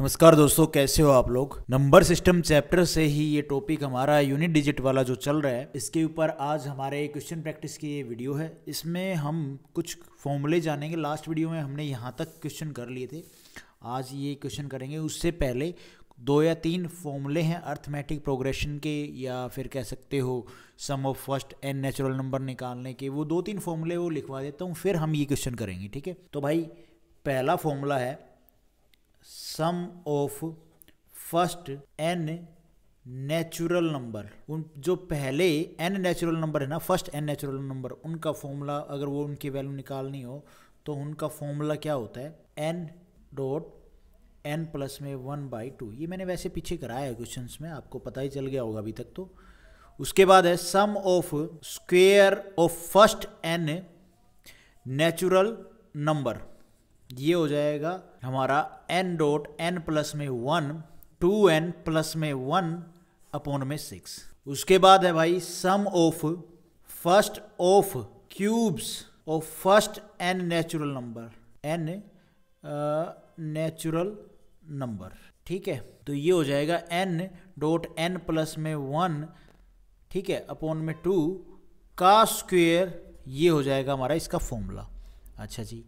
नमस्कार दोस्तों कैसे हो आप लोग नंबर सिस्टम चैप्टर से ही ये टॉपिक हमारा यूनिट डिजिट वाला जो चल रहा है इसके ऊपर आज हमारे क्वेश्चन प्रैक्टिस की ये वीडियो है इसमें हम कुछ फॉर्मूले जानेंगे लास्ट वीडियो में हमने यहाँ तक क्वेश्चन कर लिए थे आज ये क्वेश्चन करेंगे उससे पहले दो या तीन फॉर्मूले हैं अर्थमेटिक प्रोग्रेशन के या फिर कह सकते हो sum of first n natural number निकालने के वो दो तीन फॉर्मूले वो लिखवा देता हूँ फिर हम ये क्वेश्चन करेंगे ठीक है तो भाई पहला फॉर्मूला है sum of first n natural number उन जो पहले एन नेचुरल नंबर है ना फर्स्ट एन नेचुरल नंबर उनका फॉर्मूला अगर वो उनकी वैल्यू निकालनी हो तो उनका फॉर्मूला क्या होता है एन डॉट एन प्लस में वन बाई टू ये मैंने वैसे पीछे कराया है क्वेश्चन में आपको पता ही चल गया होगा अभी तक तो उसके बाद है sum of square of first n natural number ये हो जाएगा हमारा एन डॉट एन प्लस में वन टू एन प्लस में वन अपॉन में सिक्स उसके बाद है भाई sum of first of cubes of first n natural number n natural number ठीक है तो ये हो जाएगा एन डॉट एन प्लस में वन ठीक है अपॉन में टू का स्क्वेयर ये हो जाएगा हमारा इसका फॉर्मूला अच्छा जी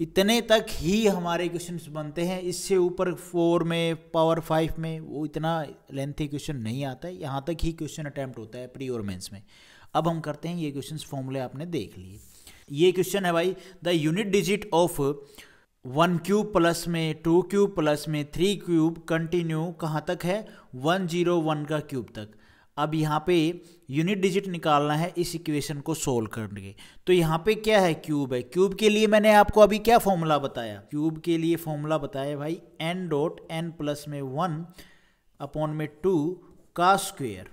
इतने तक ही हमारे क्वेश्चन बनते हैं इससे ऊपर फोर में पावर फाइव में वो इतना लेंथी क्वेश्चन नहीं आता है यहाँ तक ही क्वेश्चन अटैम्प्ट होता है प्री और मेंस में अब हम करते हैं ये क्वेश्चन फॉर्मूले आपने देख लिए ये क्वेश्चन है भाई the unit digit of one cube plus में टू क्यूब प्लस में थ्री क्यूब कंटिन्यू कहाँ तक है वन जीरो वन का क्यूब तक अब यहाँ पे यूनिट डिजिट निकालना है इस इक्वेशन को सोल्व करने के तो यहाँ पे क्या है क्यूब है क्यूब के लिए मैंने आपको अभी क्या फॉर्मूला बताया क्यूब के लिए फॉर्मूला बताया भाई एन डॉट एन प्लस में वन अपॉन में टू का स्क्वेयर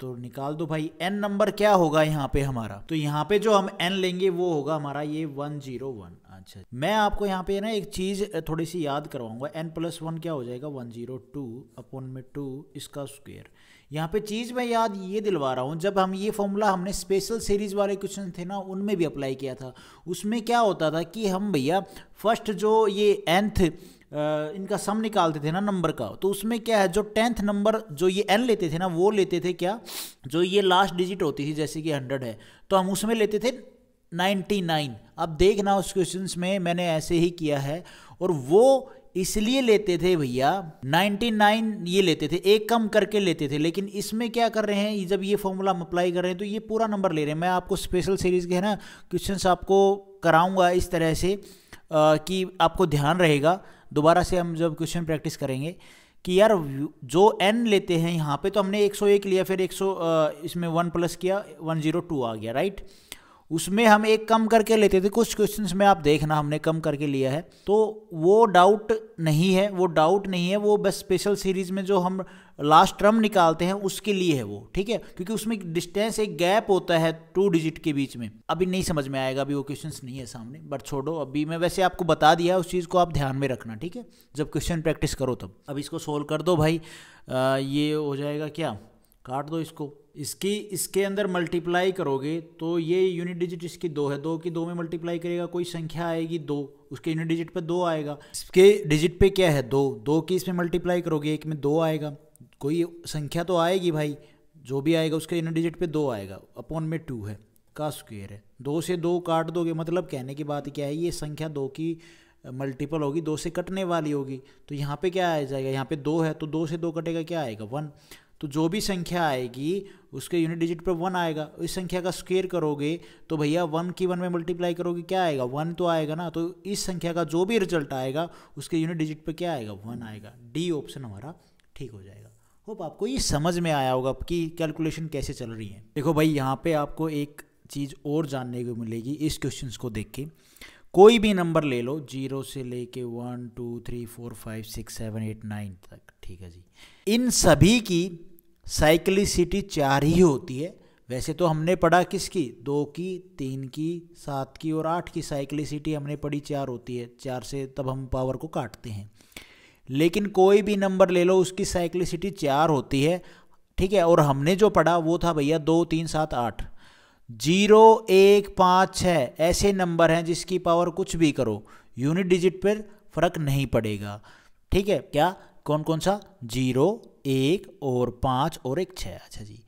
तो निकाल दो भाई एन नंबर क्या होगा यहाँ पे हमारा तो यहाँ पे जो हम एन लेंगे वो होगा हमारा ये वन जीरो वन अच्छा मैं आपको यहाँ पे ना एक चीज़ थोड़ी सी याद करवाऊंगा एन प्लस वन क्या हो जाएगा वन जीरो टू अपॉन में टू इसका स्क्वेयर यहाँ पे चीज़ मैं याद ये दिलवा रहा हूँ जब हम ये फॉर्मूला हमने स्पेशल सीरीज वाले क्वेश्चन थे ना उनमें भी अप्लाई किया था उसमें क्या होता था कि हम भैया फर्स्ट जो ये एंथ इनका सम निकालते थे ना नंबर का तो उसमें क्या है जो टेंथ नंबर जो ये एन लेते थे ना वो लेते थे क्या जो ये लास्ट डिजिट होती थी जैसे कि हंड्रेड है तो हम उसमें लेते थे नाइन्टी नाइन अब देखना उस क्वेश्चन में मैंने ऐसे ही किया है और वो इसलिए लेते थे भैया 99 ये लेते थे एक कम करके लेते थे लेकिन इसमें क्या कर रहे हैं जब ये फॉर्मूला हम अप्लाई कर रहे हैं तो ये पूरा नंबर ले रहे हैं मैं आपको स्पेशल सीरीज के है ना क्वेश्चंस आपको कराऊंगा इस तरह से आ, कि आपको ध्यान रहेगा दोबारा से हम जब क्वेश्चन प्रैक्टिस करेंगे कि यार जो एन लेते हैं यहाँ पे तो हमने 101 लिया फिर 100 इसमें वन प्लस किया 102 आ गया राइट उसमें हम एक कम करके लेते थे कुछ क्वेश्चंस में आप देखना हमने कम करके लिया है तो वो डाउट नहीं है वो डाउट नहीं है वो बस स्पेशल सीरीज में जो हम लास्ट टर्म निकालते हैं उसके लिए है वो ठीक है क्योंकि उसमें डिस्टेंस एक गैप होता है टू डिजिट के बीच में अभी नहीं समझ में आएगा अभी वो क्वेश्चन नहीं है सामने बट छोड़ो अभी मैं वैसे आपको बता दिया उस चीज़ को आप ध्यान में रखना ठीक है जब क्वेश्चन प्रैक्टिस करो तब अब इसको सोल्व कर दो भाई आ, ये हो जाएगा क्या काट दो इसको इसकी इसके अंदर मल्टीप्लाई करोगे तो ये यूनिट डिजिट इसकी दो है दो की दो में मल्टीप्लाई करेगा कोई संख्या आएगी दो उसके यूनिट डिजिट पे दो आएगा इसके डिजिट पे क्या है दो दो की इसमें मल्टीप्लाई करोगे एक में दो आएगा कोई संख्या तो आएगी भाई जो भी आएगा उसके यूनिट डिजिट पे दो आएगा अपॉन में टू है का स्क्वेयर है दो से दो काट दोगे मतलब कहने की बात क्या है ये संख्या दो की मल्टीपल होगी दो से कटने वाली होगी तो यहाँ पे क्या आ जाएगा यहाँ पे दो है तो दो से दो कटेगा क्या आएगा वन तो जो भी संख्या आएगी उसके यूनिट डिजिट पर वन आएगा तो इस संख्या का स्क्वेयर करोगे तो भैया वन की वन में मल्टीप्लाई करोगे क्या आएगा वन तो आएगा ना तो इस संख्या का जो भी रिजल्ट आएगा उसके यूनिट डिजिट पर क्या आएगा वन आएगा डी ऑप्शन हमारा ठीक हो जाएगा होप आपको ये समझ में आया होगा कि कैलकुलेशन कैसे चल रही है देखो भाई यहाँ पे आपको एक चीज़ और जानने को मिलेगी इस क्वेश्चन को देख के कोई भी नंबर ले लो जीरो से लेके one two three four five six seven eight nine तक ठीक है जी इन सभी की साइक्लिसिटी चार ही होती है वैसे तो हमने पढ़ा किसकी दो की तीन की सात की और आठ की साइक्लिसिटी हमने पढ़ी चार होती है चार से तब हम पावर को काटते हैं लेकिन कोई भी नंबर ले लो उसकी साइक्लिसिटी चार होती है ठीक है और हमने जो पढ़ा वो था भैया दो तीन सात आठ जीरो एक पाँच छः ऐसे नंबर हैं जिसकी पावर कुछ भी करो यूनिट डिजिट पर फर्क नहीं पड़ेगा ठीक है क्या कौन कौन सा जीरो एक और पाँच और एक छः अच्छा जी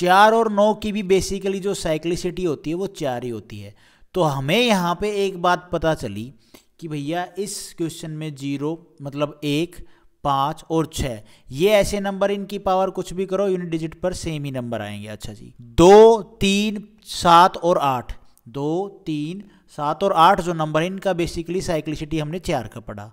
चार और नौ की भी बेसिकली जो साइक्लिसिटी होती है वो चार ही होती है तो हमें यहाँ पे एक बात पता चली कि भैया इस क्वेश्चन में जीरो मतलब एक पाँच और छः ये ऐसे नंबर इनकी पावर कुछ भी करो यूनिट डिजिट पर सेम ही नंबर आएंगे अच्छा जी दो तीन सात और आठ दो तीन सात और आठ जो नंबर इनका बेसिकली साइक्लिसिटी हमने चार का पढ़ा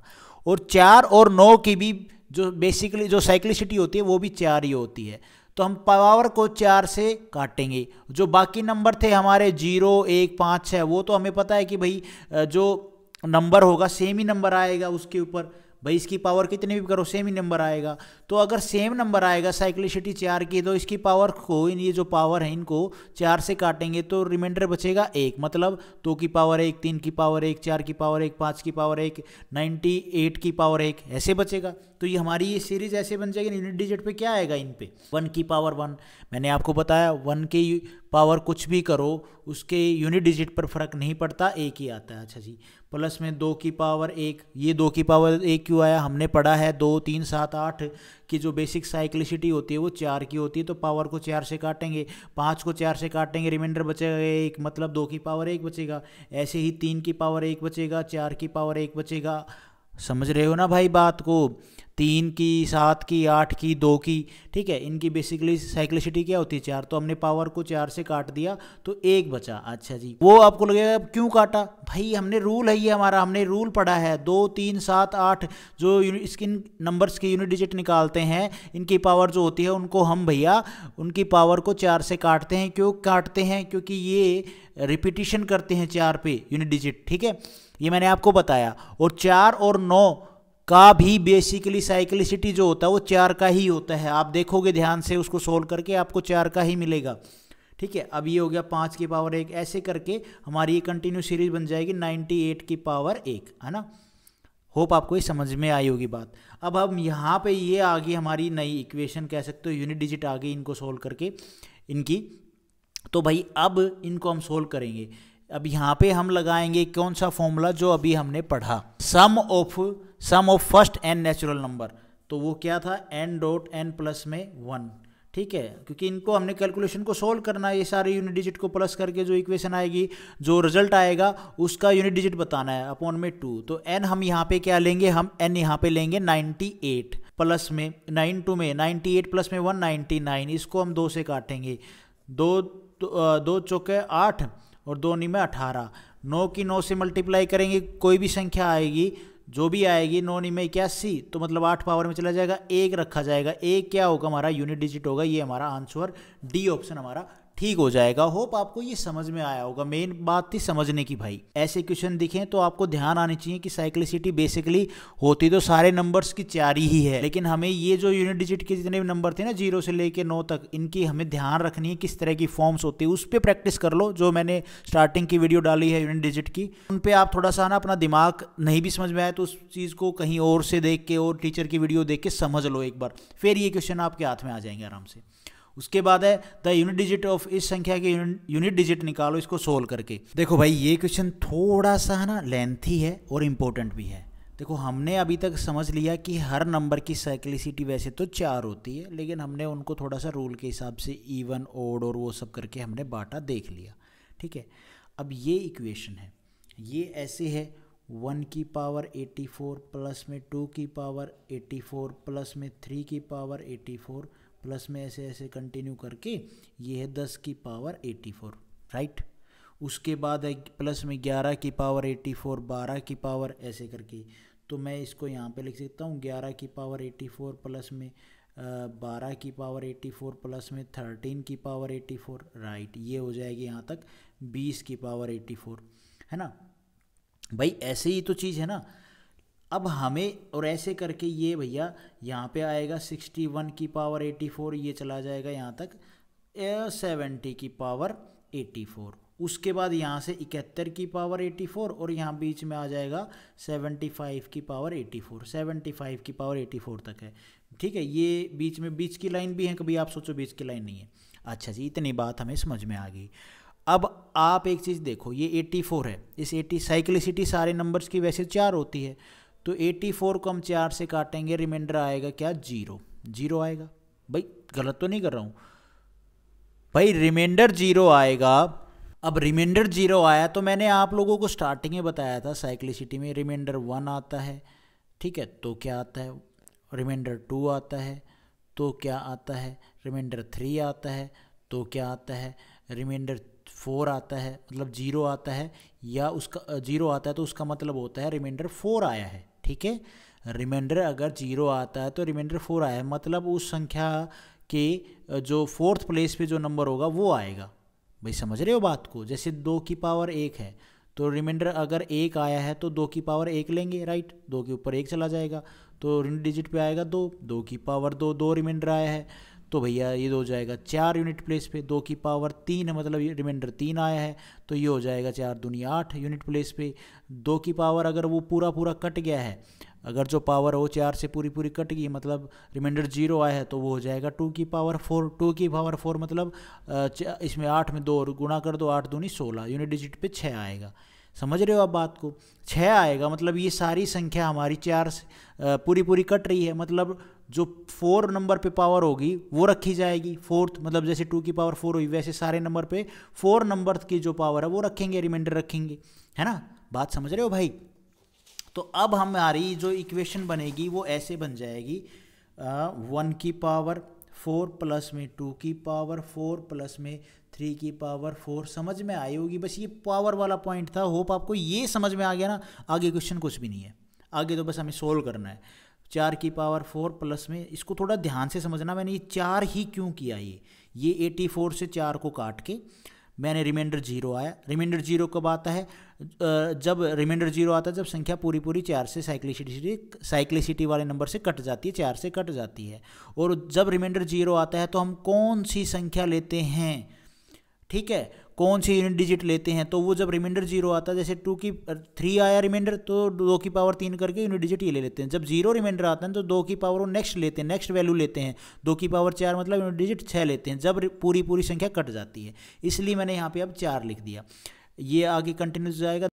और चार और नौ की भी जो बेसिकली जो साइक्लिसिटी होती है वो भी चार ही होती है तो हम पावर को चार से काटेंगे जो बाकी नंबर थे हमारे जीरो एक पाँच छः वो तो हमें पता है कि भाई जो नंबर होगा सेम ही नंबर आएगा उसके ऊपर भाई इसकी पावर कितने भी करो सेम ही नंबर आएगा तो अगर सेम नंबर आएगा साइक्लिसिटी चार की तो इसकी पावर को इन ये जो पावर है इनको चार से काटेंगे तो रिमाइंडर बचेगा एक मतलब दो की पावर एक तीन की पावर एक चार की पावर एक पाँच की पावर एक नाइन्टी एट की पावर एक ऐसे बचेगा तो ये हमारी ये सीरीज ऐसे बन जाएगी यूनिट डिजिट पर क्या आएगा इन पर वन की पावर वन मैंने आपको बताया वन के पावर कुछ भी करो उसके यूनिट डिजिट पर फर्क नहीं पड़ता एक ही आता है अच्छा जी प्लस में दो की पावर एक ये दो की पावर एक क्यों आया हमने पढ़ा है दो तीन सात आठ की जो बेसिक साइक्लिसिटी होती है वो चार की होती है तो पावर को चार से काटेंगे पाँच को चार से काटेंगे रिमाइंडर बचेगा एक मतलब दो की पावर एक बचेगा ऐसे ही तीन की पावर एक बचेगा चार की पावर एक बचेगा समझ रहे हो ना भाई बात को तीन की सात की आठ की दो की ठीक है इनकी बेसिकली साइक्लिसिटी क्या होती है चार तो हमने पावर को चार से काट दिया तो एक बचा अच्छा जी वो आपको लगेगा अब क्यों काटा भाई हमने रूल है ये हमारा हमने रूल पढ़ा है दो तीन सात आठ जो स्किन नंबर्स की यूनिट डिजिट निकालते हैं इनकी पावर जो होती है उनको हम भैया उनकी पावर को चार से काटते हैं क्यों काटते हैं क्योंकि ये रिपीटिशन करते हैं चार पे यूनिट डिजिट ठीक है ये मैंने आपको बताया और चार और नौ का भी बेसिकली साइक्लिसिटी जो होता है वो चार का ही होता है आप देखोगे ध्यान से उसको सोल्व करके आपको चार का ही मिलेगा ठीक है अब ये हो गया पाँच की पावर एक ऐसे करके हमारी ये कंटिन्यू सीरीज बन जाएगी नाइन्टी एट की पावर एक है ना होप आपको ये समझ में आई होगी बात अब हम यहाँ पे ये आ गई हमारी नई इक्वेशन कह सकते हो यूनिट डिजिट आ गई इनको सोल्व करके इनकी तो भाई अब इनको हम सोल्व करेंगे अब यहाँ पे हम लगाएंगे कौन सा फॉर्मूला जो अभी हमने पढ़ा sum of sum of first n natural number तो वो क्या था एन डॉट एन प्लस में वन ठीक है क्योंकि इनको हमने कैलकुलेशन को सोल्व करना है ये सारे यूनिट डिजिट को प्लस करके जो इक्वेशन आएगी जो रिजल्ट आएगा उसका यूनिट डिजिट बताना है अपॉन में टू तो एन हम यहाँ पे क्या लेंगे हम एन यहाँ पे लेंगे एट प्लस में नाइन टू में एट प्लस में वन नाइन इसको हम दो से काटेंगे दो तो, दो चौके आठ और दो नी में अठारह नौ की नौ से मल्टीप्लाई करेंगे कोई भी संख्या आएगी जो भी आएगी नौ नी में इक्यासी तो मतलब आठ पावर में चला जाएगा एक रखा जाएगा एक क्या होगा हमारा यूनिट डिजिट होगा ये हमारा आंसर डी ऑप्शन हमारा ठीक हो जाएगा होप आपको ये समझ में आया होगा मेन बात थी समझने की भाई ऐसे क्वेश्चन दिखें तो आपको ध्यान आनी चाहिए कि साइक्लिसिटी बेसिकली होती तो सारे नंबर्स की चार ही है लेकिन हमें ये जो यूनिट डिजिट के जितने भी नंबर थे ना जीरो से लेके नौ तक इनकी हमें ध्यान रखनी है किस तरह की फॉर्म्स होती है उस पर प्रैक्टिस कर लो जो मैंने स्टार्टिंग की वीडियो डाली है यूनिट डिजिट की उन पर आप थोड़ा सा ना अपना दिमाग नहीं भी समझ में आए तो उस चीज़ को कहीं और से देख के और टीचर की वीडियो देख के समझ लो एक बार फिर ये क्वेश्चन आपके हाथ में आ जाएंगे आराम से उसके बाद है द यूनिट डिजिट ऑफ इस संख्या के यूनिट डिजिट निकालो इसको सोल्व करके देखो भाई ये क्वेश्चन थोड़ा सा है ना लेंथी है और इम्पोर्टेंट भी है देखो हमने अभी तक समझ लिया कि हर नंबर की साइक्लिसिटी वैसे तो चार होती है लेकिन हमने उनको थोड़ा सा रूल के हिसाब से इवन ओड और वो सब करके हमने बाटा देख लिया ठीक है अब ये इक्वेशन है ये ऐसे है वन की पावर एटी फोर प्लस में टू की पावर एटी फोर प्लस में थ्री की पावर एटी फोर प्लस में ऐसे ऐसे कंटिन्यू करके ये है दस की पावर एटी फोर राइट उसके बाद है प्लस में ग्यारह की पावर एटी फोर बारह की पावर ऐसे करके तो मैं इसको यहाँ पे लिख सकता हूँ ग्यारह की पावर एटी फोर प्लस में बारह की पावर एटी फोर प्लस में थर्टीन की पावर एटी फोर राइट ये हो जाएगी यहाँ तक बीस की पावर एटी फोर है ना भाई ऐसे ही तो चीज़ है ना अब हमें और ऐसे करके ये भैया यहाँ पे आएगा सिक्सटी वन की पावर एटी फोर ये चला जाएगा यहाँ तक सेवेंटी की पावर एटी फोर उसके बाद यहाँ से इकहत्तर की पावर 84 और यहाँ बीच में आ जाएगा 75 की पावर 84 75 की पावर 84 तक है ठीक है ये बीच में बीच की लाइन भी है कभी आप सोचो बीच की लाइन नहीं है अच्छा जी इतनी बात हमें समझ में आ गई अब आप एक चीज़ देखो ये 84 है इस 80 साइक्लिसिटी सारे नंबर्स की वैसे चार होती है तो 84 को हम चार से काटेंगे रिमाइंडर आएगा क्या जीरो जीरो आएगा भाई गलत तो नहीं कर रहा हूँ भाई रिमाइंडर जीरो आएगा अब रिमाइंडर जीरो आया तो मैंने आप लोगों को स्टार्टिंग में बताया था साइक्लिसिटी में रिमाइंडर वन आता है ठीक है तो क्या आता है रिमाइंडर टू आता है तो क्या आता है रिमाइंडर थ्री आता है तो क्या आता है रिमाइंडर फोर आता है मतलब जीरो आता है या उसका जीरो आता है तो उसका मतलब होता है रिमाइंडर फोर आया है ठीक है रिमाइंडर अगर जीरो आता है तो रिमाइंडर फोर आया मतलब उस संख्या के जो फोर्थ प्लेस पे जो नंबर होगा वो आएगा भाई समझ रहे हो बात को जैसे दो की पावर एक है तो रिमाइंडर अगर एक आया है तो दो की पावर एक लेंगे राइट दो के ऊपर एक चला जाएगा तो डिजिट पे आएगा दो दो की पावर दो दो रिमाइंडर आया है तो भैया ये तो हो जाएगा चार यूनिट प्लेस पे दो की पावर तीन मतलब ये रिमाइंडर तीन आया है तो ये हो जाएगा चार दुनिया आठ यूनिट प्लेस पे दो की पावर अगर वो पूरा पूरा कट गया है अगर जो पावर वो चार से पूरी पूरी कट गई मतलब रिमाइंडर जीरो आया है तो वो हो जाएगा टू की पावर फोर टू की पावर फोर मतलब इसमें आठ में दो और गुणा कर दो आठ दूनी सोलह यूनिट डिजिट पे छः आएगा समझ रहे हो आप बात को छः आएगा मतलब ये सारी संख्या हमारी चार से पूरी पूरी कट रही है मतलब जो फोर नंबर पे पावर होगी वो रखी जाएगी फोर्थ मतलब जैसे टू की पावर फोर हुई वैसे सारे नंबर पे फोर नंबर की जो पावर है वो रखेंगे रिमाइंडर रखेंगे है ना बात समझ रहे हो भाई तो अब हमारी जो इक्वेशन बनेगी वो ऐसे बन जाएगी वन की पावर फोर प्लस में टू की पावर फोर प्लस में थ्री की पावर फोर समझ में आई होगी बस ये पावर वाला पॉइंट था होप आपको ये समझ में आ गया ना आगे क्वेश्चन कुछ भी नहीं है आगे तो बस हमें सोल्व करना है चार की पावर फोर प्लस में इसको थोड़ा ध्यान से समझना मैंने ये चार ही क्यों किया ये ये एटी फोर से चार को काट के मैंने रिमाइंडर जीरो आया रिमाइंडर जीरो कब आता है जब रिमाइंडर जीरो आता है जब संख्या पूरी पूरी चार से साइक्लिसिटी साइक्लिसिटी वाले नंबर से कट जाती है चार से कट जाती है और जब रिमाइंडर जीरो आता है तो हम कौन सी संख्या लेते हैं ठीक है कौन सी यूनिट डिजिट लेते हैं तो वो जब रिमाइंडर जीरो आता है जैसे टू की थ्री आया रिमाइंडर तो दो की पावर तीन करके यूनिट डिजिट ये ले लेते हैं जब जीरो रिमाइंडर आता है तो दो की पावर वो नेक्स्ट लेते हैं नेक्स्ट वैल्यू लेते हैं दो की पावर चार मतलब यूनिट डिजिट छः लेते हैं जब पूरी पूरी संख्या कट जाती है इसलिए मैंने यहाँ पर अब चार लिख दिया ये आगे कंटिन्यूस जाएगा